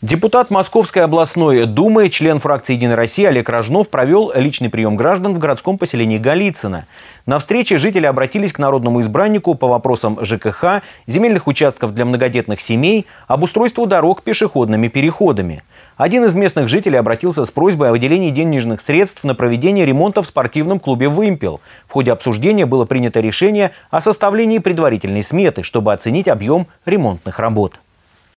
Депутат Московской областной думы, член фракции «Единой России» Олег Рожнов провел личный прием граждан в городском поселении Голицыно. На встрече жители обратились к народному избраннику по вопросам ЖКХ, земельных участков для многодетных семей, обустройству дорог пешеходными переходами. Один из местных жителей обратился с просьбой о выделении денежных средств на проведение ремонта в спортивном клубе «Вымпел». В ходе обсуждения было принято решение о составлении предварительной сметы, чтобы оценить объем ремонтных работ.